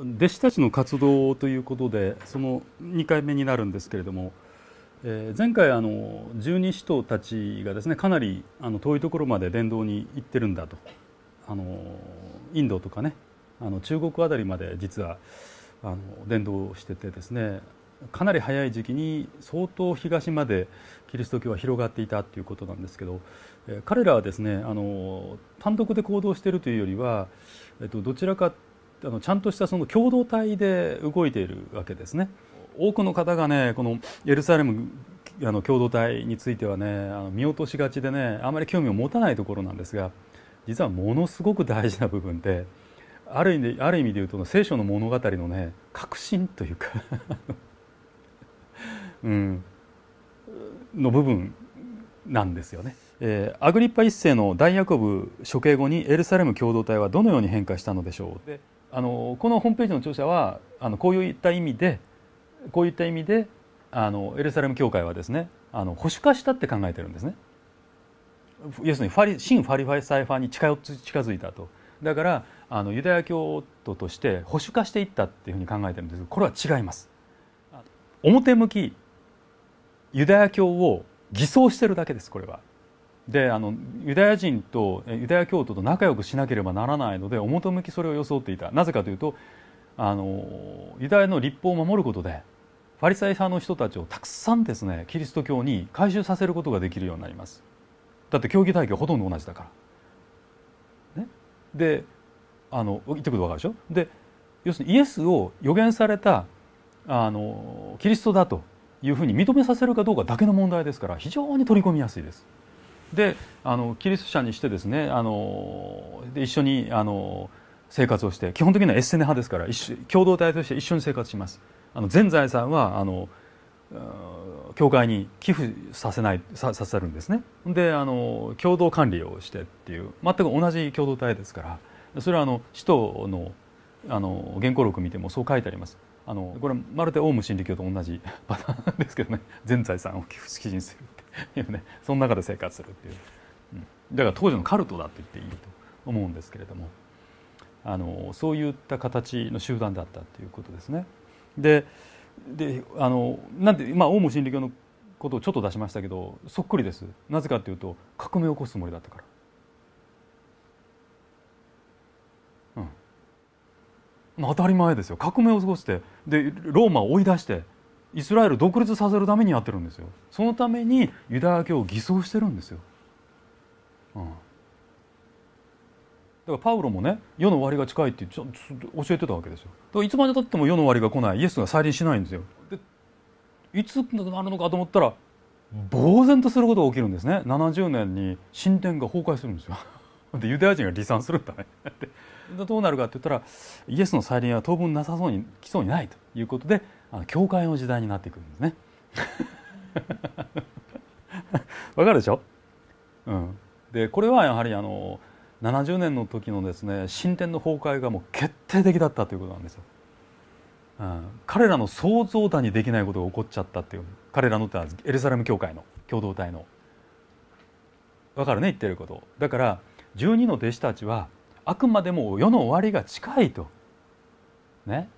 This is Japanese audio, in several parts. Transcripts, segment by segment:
弟子たちの活動ということでその2回目になるんですけれども、えー、前回あの十二使徒たちがですねかなりあの遠いところまで伝道に行ってるんだとあのインドとかねあの中国辺りまで実はあの伝道しててですねかなり早い時期に相当東までキリスト教は広がっていたということなんですけど、えー、彼らはですねあの単独で行動しているというよりは、えっと、どちらかあのちゃんとしたその共同体で動いているわけですね。多くの方がねこのエルサレムあの共同体についてはねあの見落としがちでねあまり興味を持たないところなんですが実はものすごく大事な部分である意味である意味で言うと聖書の物語のね核心というか うん、の部分なんですよね。えー、アグリッパ一世の大ヤコブ処刑後にエルサレム共同体はどのように変化したのでしょうあのこのホームページの著者はあのこういった意味でこういった意味であのエルサレム教会はですねあの保守化したって考えてるんですね。要するにファリ新ファリファイサイファーに近近づいたとだからあのユダヤ教徒として保守化していったっていうふうに考えてるんですこれは違います。表向きユダヤ教を偽装してるだけですこれはであのユダヤ人とユダヤ教徒と仲良くしなければならないので表向きそれを装っていたなぜかというとあのユダヤの立法を守ることでファリサイ派の人たちをたくさんですねキリスト教に改宗させることができるようになりますだって教義体系ほとんど同じだから、ね、であの言ってくること分かるでしょで要するにイエスを予言されたあのキリストだというふうに認めさせるかどうかだけの問題ですから非常に取り込みやすいです。であのキリスト者にしてですねあので一緒にあの生活をして基本的にはエッセネ派ですから共同体として一緒に生活しますあの全財産はあの教会に寄付させないさせるんですねであの共同管理をしてっていう全く同じ共同体ですからそれはあの使徒のあの原稿録見てもそう書いてありますあのこれまるでオウム真理教と同じパターンですけどね全財産を寄付基準するねその中で生活するっていう、うん、だから当時のカルトだと言っていいと思うんですけれどもあのそういった形の集団だったということですね。でであのなんて、まあ、オウム真理教のことをちょっと出しましたけどそっくりですなぜかというと革命を起こすつもりだったから、うん、まあ、当たり前ですよ革命を過ごしてでローマを追い出してイスラエル独立させるためにやってるんですよそのためにユダヤ教を偽装してるんですよ、うん、だからパウロもね世の終わりが近いってちょ教えてたわけですよだからいつまでたっても世の終わりが来ないイエスが再臨しないんですよでいつなるのかと思ったら呆然とすることが起きるんですね70年に神殿が崩壊するんですよでユダヤ人が離散するんだね どうなるかって言ったらイエスの再臨は当分なさそうに来そうにないということであの教会の時代になってくるんですね。わかるでしょ、うん、でこれはやはりあの70年の時のですね神殿の崩壊がもう決定的だったということなんですよ。うん、彼らの想像だにできないことが起こっちゃったっていう彼らのってエルサレム教会の共同体の。わかるね言ってること。だから12の弟子たちはあくまでも世の終わりが近いと。ね、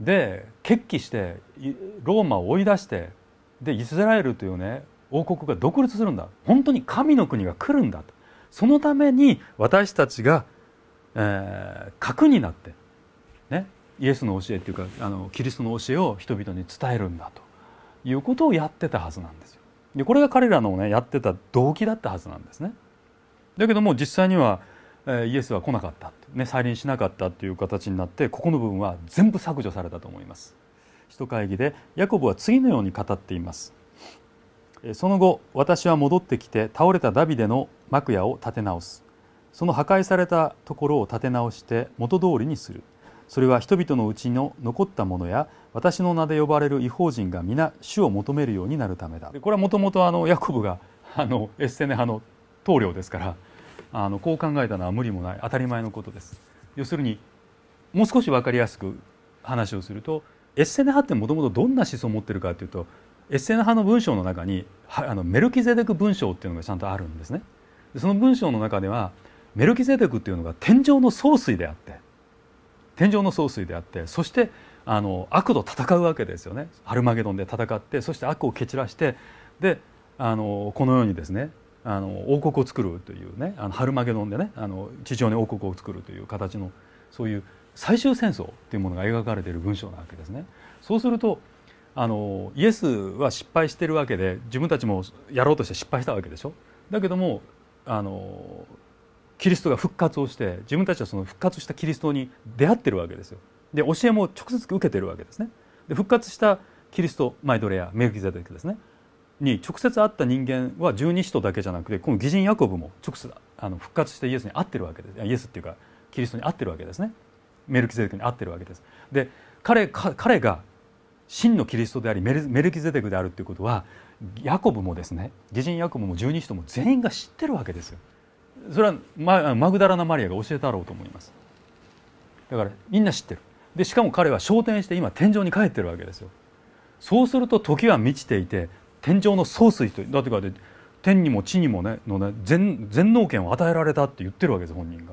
で決起してローマを追い出してでイスラエルというね王国が独立するんだ本当に神の国が来るんだとそのために私たちが、えー、核になって、ね、イエスの教えっていうかあのキリストの教えを人々に伝えるんだということをやってたはずなんですよ。でこれが彼らのねやってた動機だったはずなんですね。だけども実際にはイエスは来なかった、ね、再臨しなかったという形になってここの部分は全部削除されたと思います。使徒会議でヤコブは次のように語っています。その後私は戻ってきて倒れたダビデの幕屋を建て直すその破壊されたところを建て直して元通りにするそれは人々のうちの残ったものや私の名で呼ばれる異邦人が皆主を求めるようになるためだこれはもともとヤコブがあのエッセネ派の棟梁ですからあのこう考えたのは無理もない当たり前のことです。要するにもう少し分かりやすく話をするとエッセネ派ってもともとどんな思想を持ってるかというとエッセネ派の文章の中にあのメルキゼデク文章っていうのがちゃんとあるんですね。その文章の中ではメルキゼデクっていうのが天井の総帥であって天井の総帥であってそしてあの悪と戦うわけですよねアルマゲドンで戦ってそして悪を蹴散らしてであのこのようにですねあの王国を作るというねあのハルマゲドンでねあの地上に王国を作るという形のそういう最終戦争というものが描かれている文章なわけですね。そうするとあのイエスは失敗してるわけで自分たちもやろうとして失敗したわけでしょだけどもあのキリストが復活をして自分たちはその復活したキリストに出会ってるわけですよで教えも直接受けてるわけですねで復活したキリストマイドレアメルキゼデクですねに直接会った人間は十二使徒だけじゃなくてこの義人ヤコブも直接あの復活してイエスに会ってるわけですイエスっていうかキリストに会ってるわけですねメルキゼデクに会ってるわけです。で彼彼が真のキリストでありメルメルキゼデクであるっていうことはヤコブもですね義人ヤコブも十二使徒も全員が知ってるわけですよ。それはママグダラナ・マリアが教えたろうと思います。だからみんな知ってる。でしかも彼は昇天して今天井に帰ってるわけですよ。そうすると時は満ちていて天上の総帥とだってかで天にも地にもねのね全全能権を与えられたって言ってるわけです本人が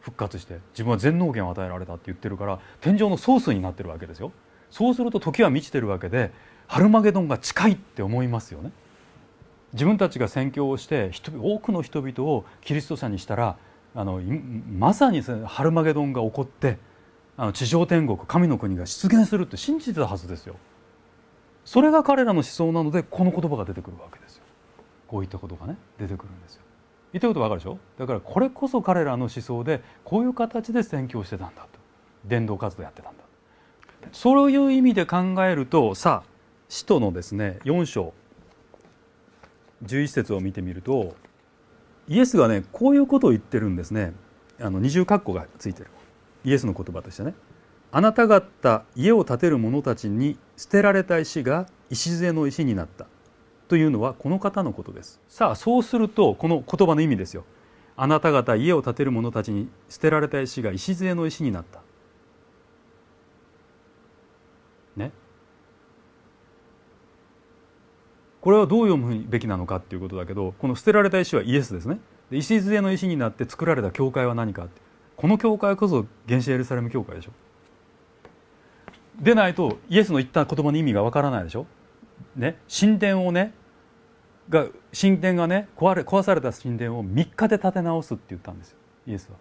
復活して自分は全能権を与えられたって言ってるから天上の総帥になってるわけですよそうすると時は満ちてるわけでハルマゲドンが近いって思いますよね自分たちが宣教をして多くの人々をキリスト者にしたらあのまさにハルマゲドンが起こってあの地上天国神の国が出現するって信じてたはずですよそれが彼らの思想なのでこの言葉が出てくるわけですよこういったことがね出てくるんですよ言ってることわかるでしょだからこれこそ彼らの思想でこういう形で宣教してたんだと伝道活動やってたんだそういう意味で考えるとさあ使徒のですね4章11節を見てみるとイエスがねこういうことを言ってるんですねあの二重括弧がついてるイエスの言葉としてねあなた方家を建てる者たちに捨てられた石が礎の石になったというのはこの方のことですさあそうするとこの言葉の意味ですよあなた方家を建てる者たちに捨てられた石が礎の石になったねこれはどう読むべきなのかっていうことだけどこの捨てられた石はイエスですね石杖の石になって作られた教会は何かこの教会こそ原始エルサレム教会でしょでないとイエスの言った言葉の意味がわからないでしょ。ね、神殿をねが神殿がね壊れ壊された神殿を3日で建て直すって言ったんですよイエスは。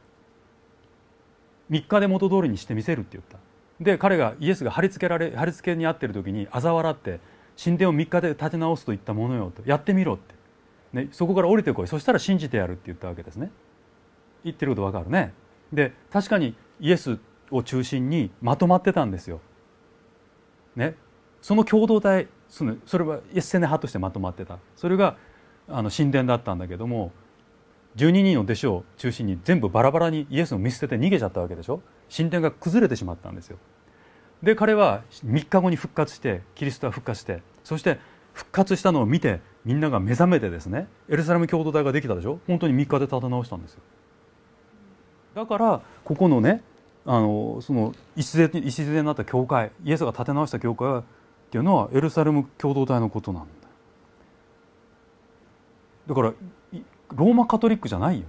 3日で元通りにしてみせるって言った。で彼がイエスが貼り付けられ貼り付けに遭ってる時に嘲笑って神殿を3日で立て直すと言ったものよとやってみろって、ね、そこから降りてこいそしたら信じてやるって言ったわけですね言ってることわかるねで確かにイエスを中心にまとまってたんですよね、その共同体そのそれはエッセネ派としてまとまってたそれがあの神殿だったんだけども12人の弟子を中心に全部バラバラにイエスを見捨てて逃げちゃったわけでしょ神殿が崩れてしまったんですよ。で彼は3日後に復活してキリストは復活してそして復活したのを見てみんなが目覚めてですねエルサレム共同体ができたでしょ本当に3日で立て直したんですよだからここのねあのその礎になった教会イエスが建て直した教会っていうのはエルサレム共同体のことなんだだからローマカトリックじゃないよ